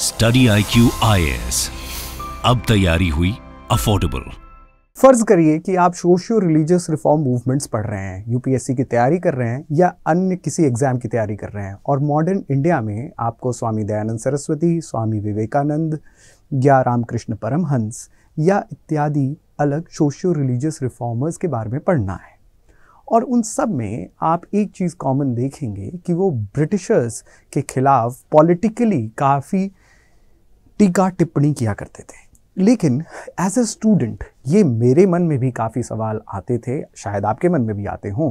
Study I Q I A S तैयारी हुई affordable फर्ज करिए कि आप सोशियो रिलीजियस रिफॉर्म मूवमेंट्स पढ़ रहे हैं यूपीएससी की तैयारी कर रहे हैं या अन्य किसी एग्जाम की तैयारी कर रहे हैं और मॉडर्न इंडिया में आपको स्वामी दयानंद सरस्वती स्वामी विवेकानंद या रामकृष्ण परमहंस या इत्यादि अलग सोशियो रिलीजियस रिफॉर्मर्स के बारे में पढ़ना है और उन सब में आप एक चीज़ कॉमन देखेंगे कि वो ब्रिटिशर्स के खिलाफ पॉलिटिकली काफ़ी टीका टिप्पणी किया करते थे लेकिन एज ए स्टूडेंट ये मेरे मन में भी काफ़ी सवाल आते थे शायद आपके मन में भी आते हों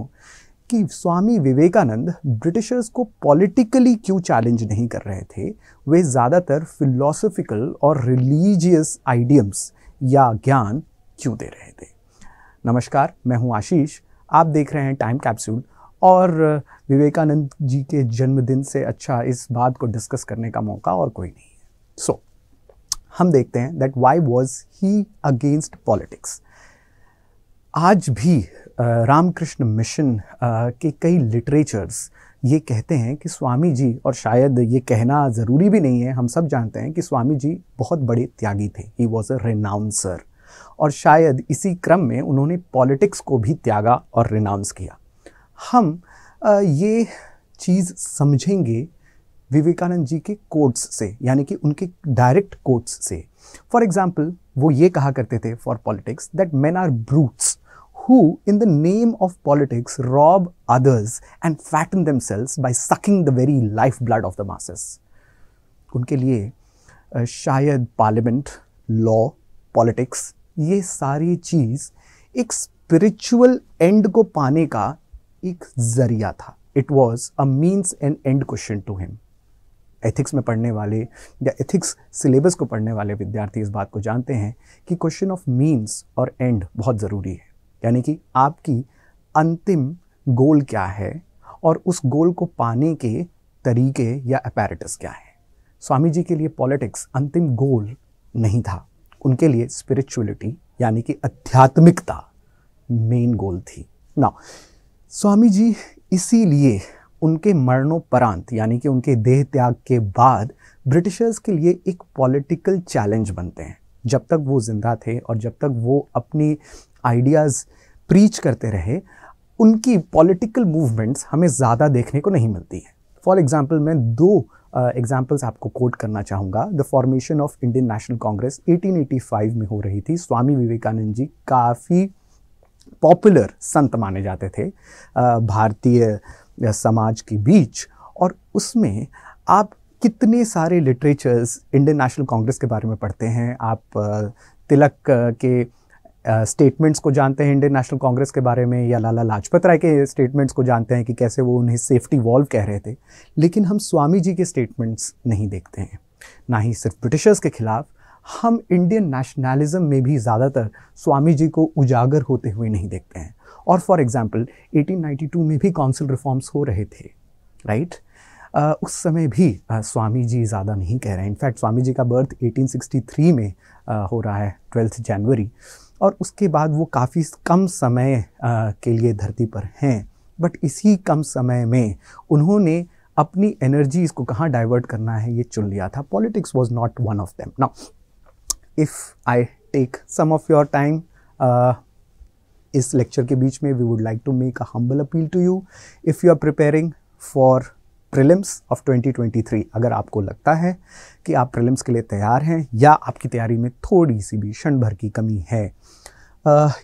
कि स्वामी विवेकानंद ब्रिटिशर्स को पॉलिटिकली क्यों चैलेंज नहीं कर रहे थे वे ज़्यादातर फिलोसफिकल और रिलीजियस आइडियम्स या ज्ञान क्यों दे रहे थे नमस्कार मैं हूं आशीष आप देख रहे हैं टाइम कैप्सूल और विवेकानंद जी के जन्मदिन से अच्छा इस बात को डिस्कस करने का मौका और कोई नहीं है सो so, हम देखते हैं that why was he against politics आज भी रामकृष्ण मिशन के कई लिटरेचर्स ये कहते हैं कि स्वामी जी और शायद ये कहना ज़रूरी भी नहीं है हम सब जानते हैं कि स्वामी जी बहुत बड़े त्यागी थे ही वॉज अ रेनाउंसर और शायद इसी क्रम में उन्होंने पॉलिटिक्स को भी त्यागा और रिनाउंस किया हम ये चीज़ समझेंगे विवेकानंद जी के कोट्स से यानी कि उनके डायरेक्ट कोट्स से फॉर एग्जाम्पल वो ये कहा करते थे for politics that man are brutes who in the name of politics rob others and fatten themselves by sucking the very life blood of the masses उनके लिए शायद parliament law politics ये सारी चीज़ एक स्पिरिचुअल एंड को पाने का एक जरिया था it was a means and end question to him ethics में पढ़ने वाले या एथिक्स सिलेबस को पढ़ने वाले विद्यार्थी इस बात को जानते हैं कि क्वेश्चन ऑफ मीन्स और एंड बहुत ज़रूरी है यानी कि आपकी अंतिम गोल क्या है और उस गोल को पाने के तरीके या अपैरेटस क्या है स्वामी जी के लिए पॉलिटिक्स अंतिम गोल नहीं था उनके लिए स्पिरिचुअलिटी यानी कि आध्यात्मिकता मेन गोल थी ना स्वामी जी इसीलिए उनके मरणोपरांत यानी कि उनके देह त्याग के बाद ब्रिटिशर्स के लिए एक पॉलिटिकल चैलेंज बनते हैं जब तक वो ज़िंदा थे और जब तक वो अपनी आइडियाज़ प्रीच करते रहे उनकी पॉलिटिकल मूवमेंट्स हमें ज़्यादा देखने को नहीं मिलती हैं फॉर एग्ज़ाम्पल मैं दो एग्जाम्पल्स uh, आपको कोट करना चाहूँगा the formation of Indian National Congress 1885 में हो रही थी स्वामी विवेकानंद जी काफ़ी पॉपुलर संत माने जाते थे uh, भारतीय समाज के बीच और उसमें आप कितने सारे लिटरेचर्स इंडियन नेशनल कांग्रेस के बारे में पढ़ते हैं आप तिलक के स्टेटमेंट्स को जानते हैं इंडियन नेशनल कांग्रेस के बारे में या लाला लाजपत राय के स्टेटमेंट्स को जानते हैं कि कैसे वो उन्हें सेफ्टी वॉल्व कह रहे थे लेकिन हम स्वामी जी के स्टेटमेंट्स नहीं देखते हैं ना ही सिर्फ ब्रिटिशर्स के खिलाफ हम इंडियन नेशनलिज्म में भी ज़्यादातर स्वामी जी को उजागर होते हुए नहीं देखते हैं और फॉर एग्ज़ाम्पल 1892 में भी काउंसिल रिफॉर्म्स हो रहे थे राइट right? उस समय भी स्वामी जी ज़्यादा नहीं कह रहे हैं इनफैक्ट स्वामी जी का बर्थ 1863 में हो रहा है ट्वेल्थ जनवरी और उसके बाद वो काफ़ी कम समय के लिए धरती पर हैं बट इसी कम समय में उन्होंने अपनी एनर्जी इसको कहाँ डाइवर्ट करना है ये चुन लिया था politics was not one of them now if I take some of your time इस लेक्चर के बीच में we would like to make a humble appeal to you if you are preparing for prelims of 2023 अगर आपको लगता है कि आप प्रिलिम्स के लिए तैयार हैं या आपकी तैयारी में थोड़ी सी भी क्षण भर की कमी है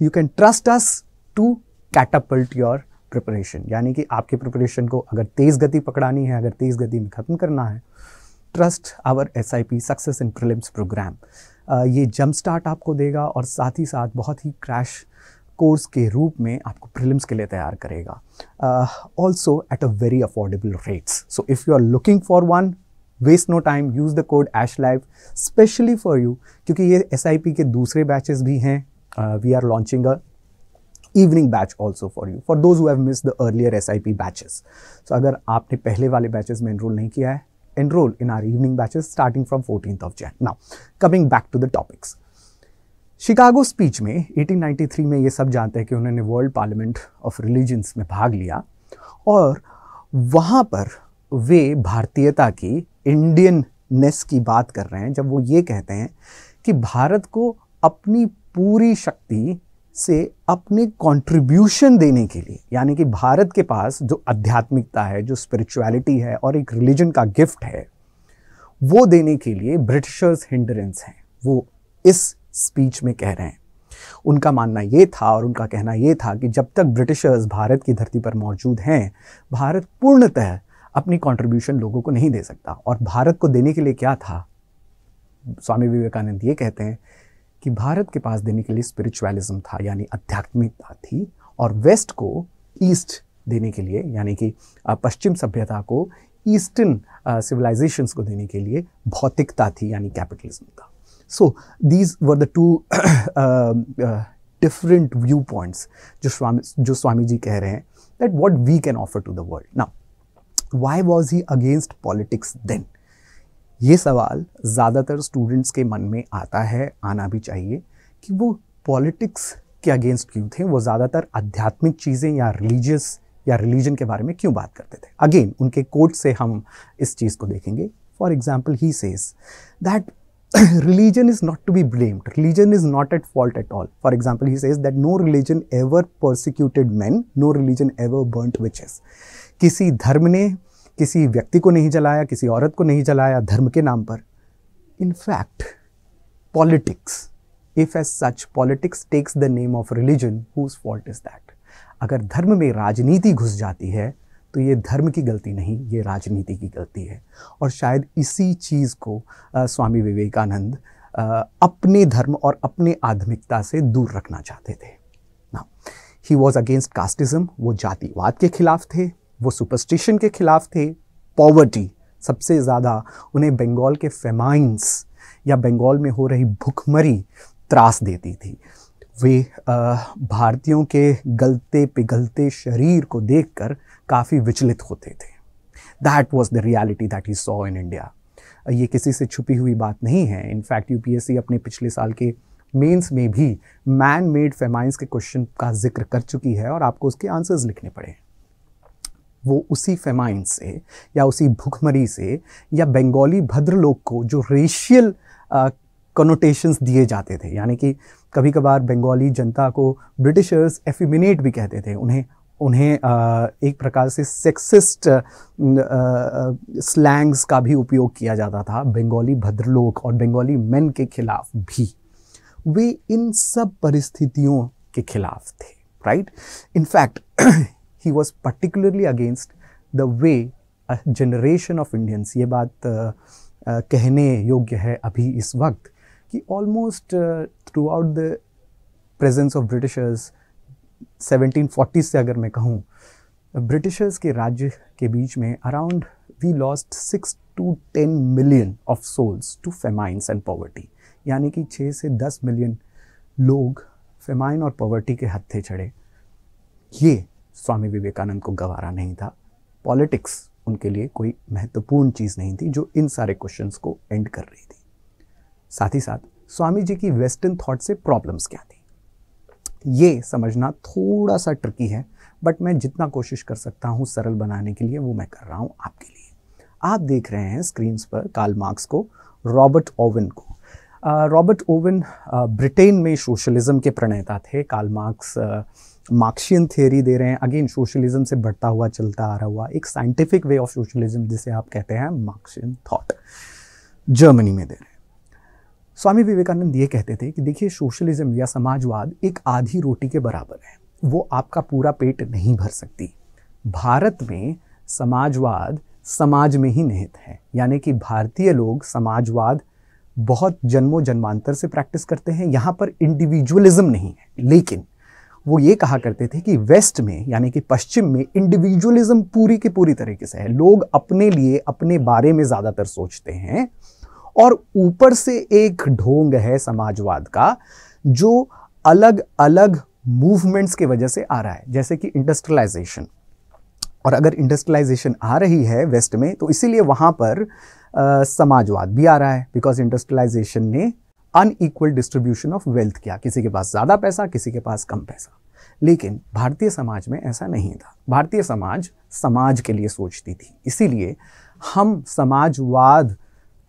you can trust us to catapult your preparation यानी कि आपके प्रिपरेशन को अगर तेज़ गति पकड़ानी है अगर तेज़ गति में ख़त्म करना है trust our S I P success in prelims programme ये जम्प स्टार्ट आपको देगा और साथ ही साथ बहुत ही क्रैश कोर्स के रूप में आपको प्रिलिम्स के लिए तैयार करेगा also at a very affordable rates so if you are looking for one waste no time use the code ash live specially for you क्योंकि ये एस के दूसरे बैचेस भी हैं we are launching a evening batch also for you for those have missed the earlier S I P batches so अगर आपने पहले वाले बैचेज में एनरोल नहीं किया है enrol in our evening batches starting from fourteen of Jan now coming back to the topics Chicago speech में 1893 में ये सब जानते हैं कि उन्होंने वर्ल्ड पार्लियामेंट ऑफ रिलीजन्स में भाग लिया और वहाँ पर वे भारतीयता की इंडियननेस की बात कर रहे हैं जब वो ये कहते हैं कि भारत को अपनी पूरी शक्ति से अपने कंट्रीब्यूशन देने के लिए यानी कि भारत के पास जो आध्यात्मिकता है जो स्पिरिचुअलिटी है और एक रिलीजन का गिफ्ट है वो देने के लिए ब्रिटिशर्स हिंडरेंस हैं वो इस स्पीच में कह रहे हैं उनका मानना ये था और उनका कहना ये था कि जब तक ब्रिटिशर्स भारत की धरती पर मौजूद हैं भारत पूर्णतः अपनी कॉन्ट्रीब्यूशन लोगों को नहीं दे सकता और भारत को देने के लिए क्या था स्वामी विवेकानंद ये कहते हैं कि भारत के पास देने के लिए स्पिरिचुअलिज्म था यानी आध्यात्मिकता थी और वेस्ट को ईस्ट देने के लिए यानी कि पश्चिम सभ्यता को ईस्टर्न सिविलाइजेशंस को देने के लिए भौतिकता थी यानी कैपिटलिज्म था so these were the two different view points जो स्वामी जो स्वामी जी कह रहे हैं that what we can offer to the world ना why was he against politics then ये सवाल ज़्यादातर स्टूडेंट्स के मन में आता है आना भी चाहिए कि वो पॉलिटिक्स के अगेंस्ट क्यों थे वो ज़्यादातर आध्यात्मिक चीज़ें या रिलीजियस या रिलीजन के बारे में क्यों बात करते थे अगेन उनके कोर्ट से हम इस चीज़ को देखेंगे for example he says that religion is not to be blamed. Religion is not at fault at all. For example, he says that no religion ever persecuted men, no religion ever burnt witches. किसी धर्म ने किसी व्यक्ति को नहीं जलाया किसी औरत को नहीं जलाया धर्म के नाम पर in fact politics if as such politics takes the name of religion whose fault is that अगर धर्म में राजनीति घुस जाती है तो ये धर्म की गलती नहीं ये राजनीति की गलती है और शायद इसी चीज़ को आ, स्वामी विवेकानंद अपने धर्म और अपने आधुनिकता से दूर रखना चाहते थे ना ही वॉज अगेंस्ट कास्टिज्म वो जातिवाद के खिलाफ थे वो सुपरस्टिशन के खिलाफ थे पॉवर्टी सबसे ज़्यादा उन्हें बंगाल के फेमाइंस या बंगाल में हो रही भुखमरी त्रास देती थी वे भारतीयों के गलते पिघलते शरीर को देखकर काफ़ी विचलित होते थे that was the reality that he saw in India ये किसी से छुपी हुई बात नहीं है इनफैक्ट यू अपने पिछले साल के मेंस में भी मैन मेड फेमाइंस के क्वेश्चन का जिक्र कर चुकी है और आपको उसके आंसर्स लिखने पड़े वो उसी फेमाइन से या उसी भुखमरी से या बंगाली भद्रलोक को जो रेशियल कनोटेशंस uh, दिए जाते थे यानी कि कभी कभार बंगाली जनता को ब्रिटिशर्स एफिमिनेट भी कहते थे उन्हें उन्हें एक प्रकार से सेक्सिस्ट स्लैंग्स का भी उपयोग किया जाता था बंगाली भद्रलोक और बंगाली मेन के खिलाफ भी वे इन सब परिस्थितियों के खिलाफ थे right in fact he was particularly against the way generation of Indians ये बात uh, uh, कहने योग्य है अभी इस वक्त कि almost throughout the presence of Britishers 1740 से अगर मैं कहूँ ब्रिटिशर्स के राज्य के बीच में around we lost six to ten million of souls to famines and poverty यानी कि छः से दस मिलियन लोग फेमाइन और पॉवर्टी के हत्थे चढ़े ये स्वामी विवेकानंद को गवारा नहीं था पॉलिटिक्स उनके लिए कोई महत्वपूर्ण चीज़ नहीं थी जो इन सारे क्वेश्चंस को एंड कर रही थी साथ ही साथ स्वामी जी की वेस्टर्न थॉट से प्रॉब्लम्स क्या थी ये समझना थोड़ा सा ट्रिकी है बट मैं जितना कोशिश कर सकता हूँ सरल बनाने के लिए वो मैं कर रहा हूँ आपके लिए आप देख रहे हैं स्क्रीन्स पर कार्ल मार्क्स को रॉबर्ट ओवन को रॉबर्ट ओवन ब्रिटेन में सोशलिज्म के प्रणेता थे कार्ल मार्क्स मार्क्शियन थियोरी दे रहे हैं अगेन सोशलिज्म से बढ़ता हुआ चलता आ रहा हुआ एक साइंटिफिक वे ऑफ सोशलिज्म जिसे आप कहते हैं मार्क्शियन थॉट जर्मनी में दे रहे हैं स्वामी विवेकानंद ये कहते थे कि देखिए सोशलिज्म या समाजवाद एक आधी रोटी के बराबर है वो आपका पूरा पेट नहीं भर सकती भारत में समाजवाद समाज में ही निहित है यानी कि भारतीय लोग समाजवाद बहुत जन्मों जन्मांतर से प्रैक्टिस करते हैं यहाँ पर इंडिविजुअलिज्म नहीं है लेकिन वो ये कहा करते थे कि वेस्ट में यानी कि पश्चिम में इंडिविजुअलिज्म पूरी के पूरी तरीके से है लोग अपने लिए अपने बारे में ज़्यादातर सोचते हैं और ऊपर से एक ढोंग है समाजवाद का जो अलग अलग मूवमेंट्स के वजह से आ रहा है जैसे कि इंडस्ट्रियलाइजेशन और अगर इंडस्ट्रियलाइजेशन आ रही है वेस्ट में तो इसीलिए वहाँ पर आ, समाजवाद भी आ रहा है बिकॉज इंडस्ट्रियलाइजेशन ने अनईक्वल डिस्ट्रीब्यूशन ऑफ वेल्थ किया किसी के पास ज़्यादा पैसा किसी के पास कम पैसा लेकिन भारतीय समाज में ऐसा नहीं था भारतीय समाज समाज के लिए सोचती थी इसीलिए हम समाजवाद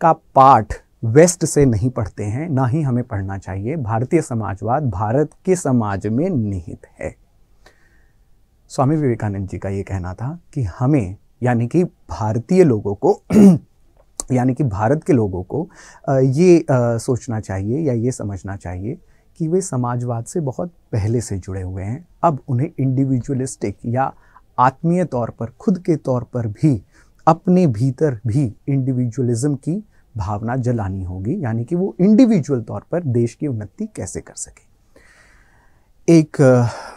का पाठ वेस्ट से नहीं पढ़ते हैं ना ही हमें पढ़ना चाहिए भारतीय समाजवाद भारत के समाज में निहित है स्वामी विवेकानंद जी का ये कहना था कि हमें यानी कि भारतीय लोगों को यानी कि भारत के लोगों को ये सोचना चाहिए या ये समझना चाहिए कि वे समाजवाद से बहुत पहले से जुड़े हुए हैं अब उन्हें इंडिविजुअलिस्टिक या आत्मीय तौर पर खुद के तौर पर भी अपने भीतर भी इंडिविजुअलिज्म की भावना जलानी होगी यानी कि वो इंडिविजुअल तौर पर देश की उन्नति कैसे कर सके एक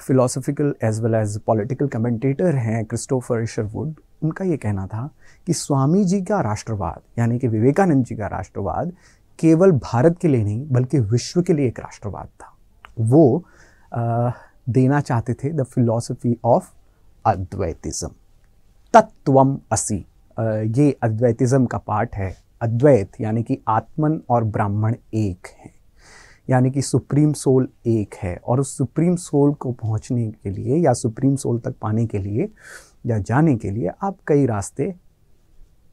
philosophical as well as political commentator हैं क्रिस्टोफर शरवुड उनका ये कहना था कि स्वामी जी का राष्ट्रवाद यानी कि विवेकानंद जी का राष्ट्रवाद केवल भारत के लिए नहीं बल्कि विश्व के लिए एक राष्ट्रवाद था वो आ, देना चाहते थे द फिलोसफी ऑफ अद्वैतिज्म तत्वम असी ये अद्वैतिज्म का पार्ट है अद्वैत यानी कि आत्मन और ब्राह्मण एक है यानी कि सुप्रीम सोल एक है और उस सुप्रीम सोल को पहुंचने के लिए या सुप्रीम सोल तक पाने के लिए या जाने के लिए आप कई रास्ते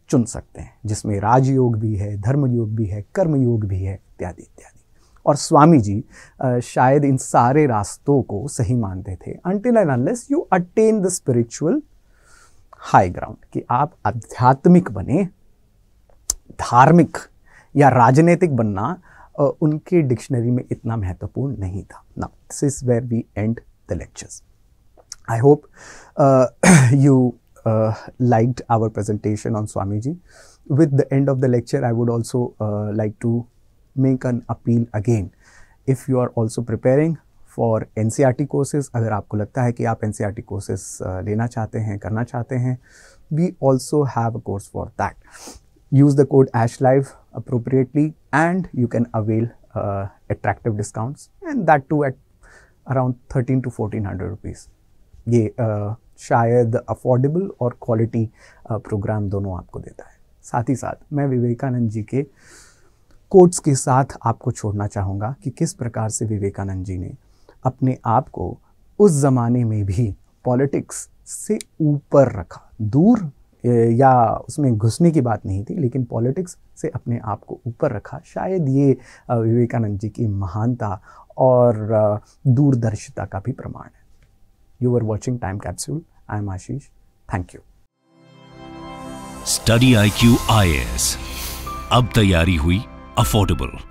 चुन सकते हैं जिसमें राजयोग भी है धर्मयोग भी है कर्मयोग भी है इत्यादि इत्यादि और स्वामी जी शायद इन सारे रास्तों को सही मानते थे until and unless you attain the spiritual high ground कि आप आध्यात्मिक बने धार्मिक या राजनीतिक बनना उनके डिक्शनरी में इतना महत्वपूर्ण नहीं था ना this is where we end the lectures I hope you liked our presentation on Swami ji with the end of the lecture I would also like to make an appeal again if you are also preparing for N C R T courses अगर आपको लगता है कि आप N C R T courses लेना चाहते हैं करना चाहते हैं we also have a course for that use the code ashlive appropriately and you can avail uh, attractive discounts and that too at around 13 to 1400 rupees ये uh, शायद affordable और quality programme uh, दोनों आपको देता है साथ ही साथ मैं विवेकानंद जी के कोट्स के साथ आपको छोड़ना चाहूँगा कि किस प्रकार से विवेकानंद जी ने अपने आप को उस ज़माने में भी पॉलिटिक्स से ऊपर रखा दूर या उसमें घुसने की बात नहीं थी लेकिन पॉलिटिक्स से अपने आप को ऊपर रखा शायद ये विवेकानंद जी की महानता और दूरदर्शिता का भी प्रमाण है you are watching time capsule I am Ashish thank you study I Q I A S तैयारी हुई अफोर्डेबल